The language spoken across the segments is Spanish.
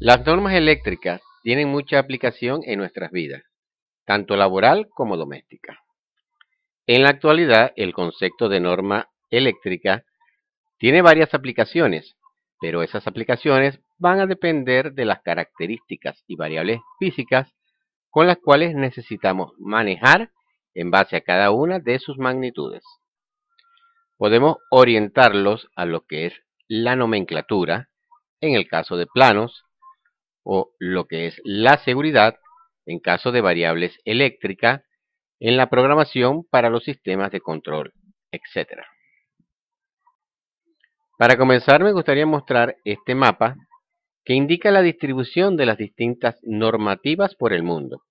Las normas eléctricas tienen mucha aplicación en nuestras vidas, tanto laboral como doméstica. En la actualidad, el concepto de norma eléctrica tiene varias aplicaciones, pero esas aplicaciones van a depender de las características y variables físicas con las cuales necesitamos manejar en base a cada una de sus magnitudes. Podemos orientarlos a lo que es la nomenclatura, en el caso de planos, o lo que es la seguridad en caso de variables eléctrica en la programación para los sistemas de control, etc. Para comenzar me gustaría mostrar este mapa que indica la distribución de las distintas normativas por el mundo.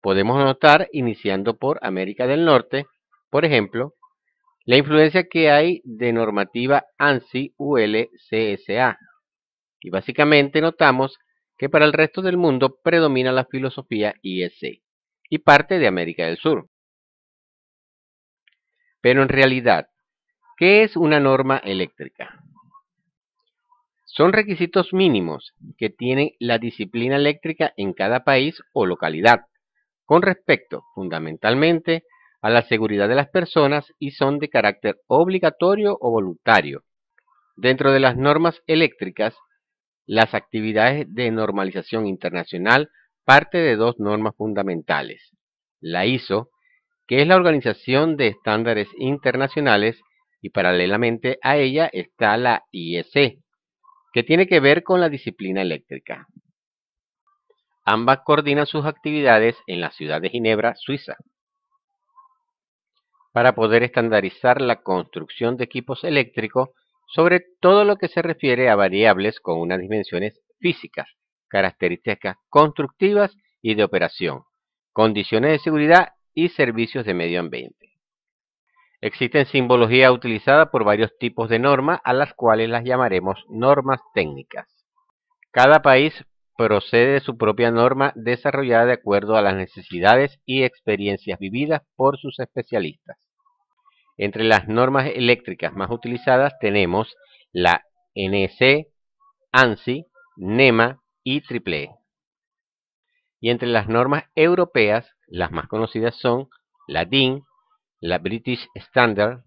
Podemos notar, iniciando por América del Norte, por ejemplo, la influencia que hay de normativa ansi ulcsa Y básicamente notamos que para el resto del mundo predomina la filosofía ISA e y parte de América del Sur. Pero en realidad, ¿qué es una norma eléctrica? Son requisitos mínimos que tiene la disciplina eléctrica en cada país o localidad, con respecto fundamentalmente a la seguridad de las personas y son de carácter obligatorio o voluntario. Dentro de las normas eléctricas las actividades de normalización internacional parte de dos normas fundamentales. La ISO, que es la Organización de Estándares Internacionales, y paralelamente a ella está la IEC, que tiene que ver con la disciplina eléctrica. Ambas coordinan sus actividades en la ciudad de Ginebra, Suiza. Para poder estandarizar la construcción de equipos eléctricos, sobre todo lo que se refiere a variables con unas dimensiones físicas, características constructivas y de operación, condiciones de seguridad y servicios de medio ambiente. Existen simbología utilizada por varios tipos de normas a las cuales las llamaremos normas técnicas. Cada país procede de su propia norma desarrollada de acuerdo a las necesidades y experiencias vividas por sus especialistas. Entre las normas eléctricas más utilizadas tenemos la NEC, ANSI, NEMA y TRIPLE. E. Y entre las normas europeas, las más conocidas son la DIN, la British Standard,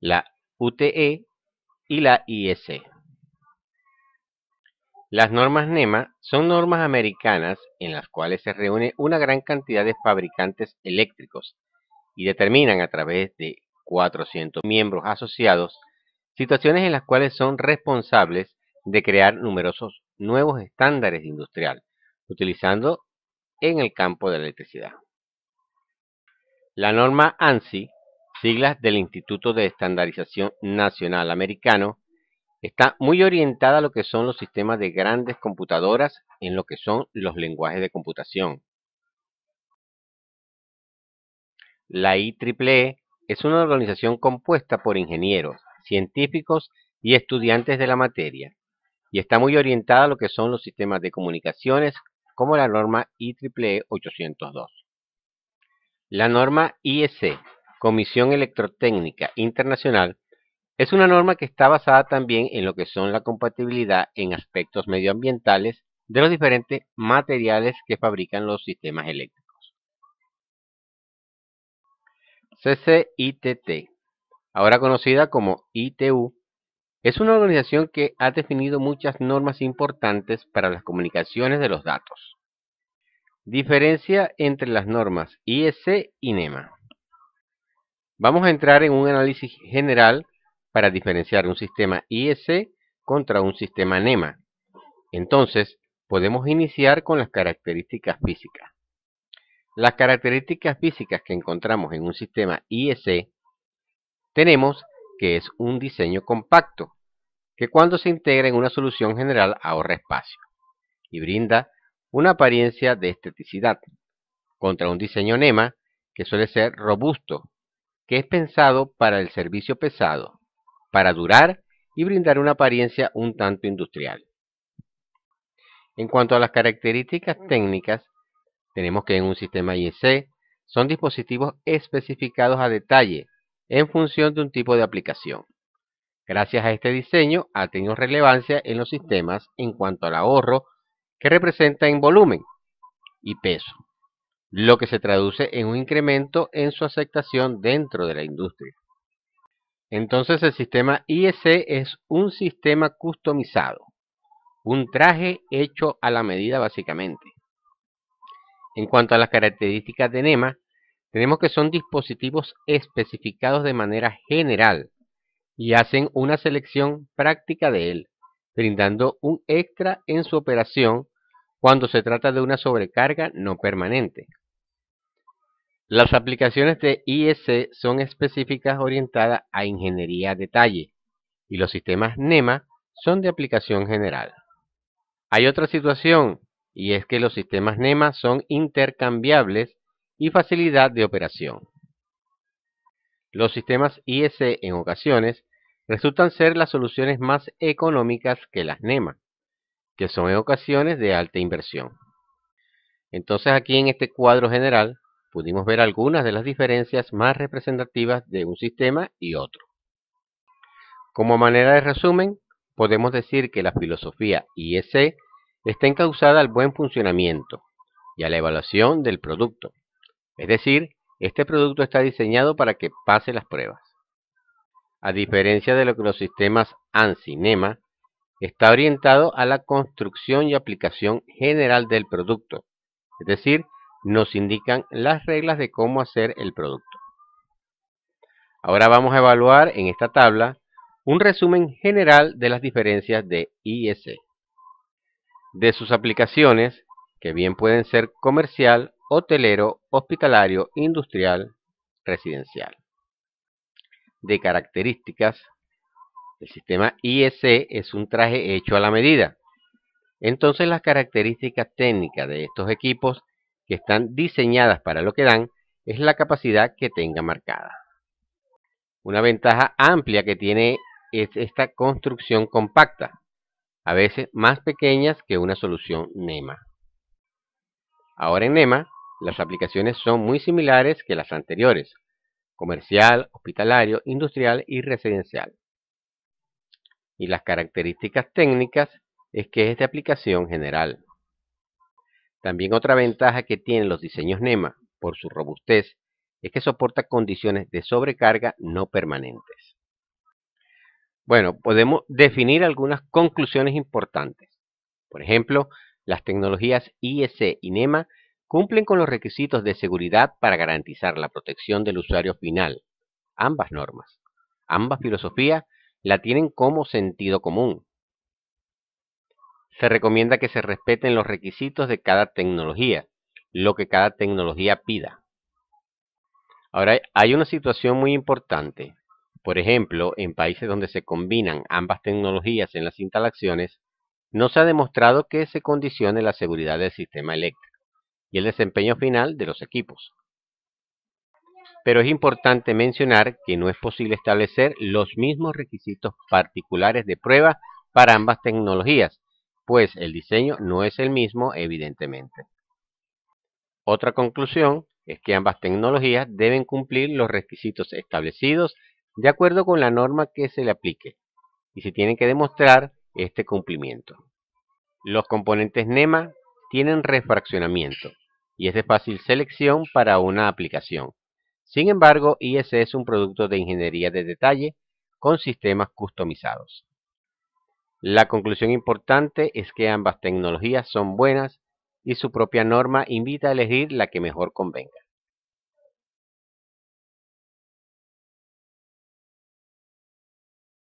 la UTE y la ISE. Las normas NEMA son normas americanas en las cuales se reúne una gran cantidad de fabricantes eléctricos y determinan a través de 400 miembros asociados, situaciones en las cuales son responsables de crear numerosos nuevos estándares industriales, utilizando en el campo de la electricidad. La norma ANSI, siglas del Instituto de Estandarización Nacional Americano, está muy orientada a lo que son los sistemas de grandes computadoras en lo que son los lenguajes de computación. La IEEE es una organización compuesta por ingenieros, científicos y estudiantes de la materia, y está muy orientada a lo que son los sistemas de comunicaciones, como la norma e IEEE 802. La norma IEC, Comisión Electrotécnica Internacional, es una norma que está basada también en lo que son la compatibilidad en aspectos medioambientales de los diferentes materiales que fabrican los sistemas eléctricos. CCITT, ahora conocida como ITU, es una organización que ha definido muchas normas importantes para las comunicaciones de los datos. Diferencia entre las normas IEC y NEMA. Vamos a entrar en un análisis general para diferenciar un sistema IEC contra un sistema NEMA. Entonces, podemos iniciar con las características físicas las características físicas que encontramos en un sistema IEC, tenemos que es un diseño compacto, que cuando se integra en una solución general ahorra espacio y brinda una apariencia de esteticidad, contra un diseño NEMA que suele ser robusto, que es pensado para el servicio pesado, para durar y brindar una apariencia un tanto industrial. En cuanto a las características técnicas, tenemos que en un sistema IEC son dispositivos especificados a detalle en función de un tipo de aplicación. Gracias a este diseño ha tenido relevancia en los sistemas en cuanto al ahorro que representa en volumen y peso, lo que se traduce en un incremento en su aceptación dentro de la industria. Entonces el sistema IEC es un sistema customizado, un traje hecho a la medida básicamente, en cuanto a las características de NEMA, tenemos que son dispositivos especificados de manera general y hacen una selección práctica de él, brindando un extra en su operación cuando se trata de una sobrecarga no permanente. Las aplicaciones de IEC son específicas orientadas a ingeniería a detalle y los sistemas NEMA son de aplicación general. Hay otra situación y es que los sistemas NEMA son intercambiables y facilidad de operación. Los sistemas IS e en ocasiones resultan ser las soluciones más económicas que las NEMA, que son en ocasiones de alta inversión. Entonces aquí en este cuadro general pudimos ver algunas de las diferencias más representativas de un sistema y otro. Como manera de resumen, podemos decir que la filosofía IS e está encauzada al buen funcionamiento y a la evaluación del producto. Es decir, este producto está diseñado para que pase las pruebas. A diferencia de lo que los sistemas ANSI-NEMA, está orientado a la construcción y aplicación general del producto. Es decir, nos indican las reglas de cómo hacer el producto. Ahora vamos a evaluar en esta tabla un resumen general de las diferencias de IEC de sus aplicaciones, que bien pueden ser comercial, hotelero, hospitalario, industrial, residencial. De características, el sistema IEC es un traje hecho a la medida. Entonces las características técnicas de estos equipos que están diseñadas para lo que dan es la capacidad que tenga marcada. Una ventaja amplia que tiene es esta construcción compacta, a veces más pequeñas que una solución NEMA. Ahora en NEMA, las aplicaciones son muy similares que las anteriores, comercial, hospitalario, industrial y residencial. Y las características técnicas es que es de aplicación general. También otra ventaja que tienen los diseños NEMA por su robustez es que soporta condiciones de sobrecarga no permanentes. Bueno, podemos definir algunas conclusiones importantes. Por ejemplo, las tecnologías IEC y NEMA cumplen con los requisitos de seguridad para garantizar la protección del usuario final. Ambas normas, ambas filosofías la tienen como sentido común. Se recomienda que se respeten los requisitos de cada tecnología, lo que cada tecnología pida. Ahora, hay una situación muy importante. Por ejemplo, en países donde se combinan ambas tecnologías en las instalaciones, no se ha demostrado que se condicione la seguridad del sistema eléctrico y el desempeño final de los equipos. Pero es importante mencionar que no es posible establecer los mismos requisitos particulares de prueba para ambas tecnologías, pues el diseño no es el mismo evidentemente. Otra conclusión es que ambas tecnologías deben cumplir los requisitos establecidos de acuerdo con la norma que se le aplique, y se tiene que demostrar este cumplimiento. Los componentes NEMA tienen refraccionamiento, y es de fácil selección para una aplicación. Sin embargo, IS es un producto de ingeniería de detalle con sistemas customizados. La conclusión importante es que ambas tecnologías son buenas y su propia norma invita a elegir la que mejor convenga.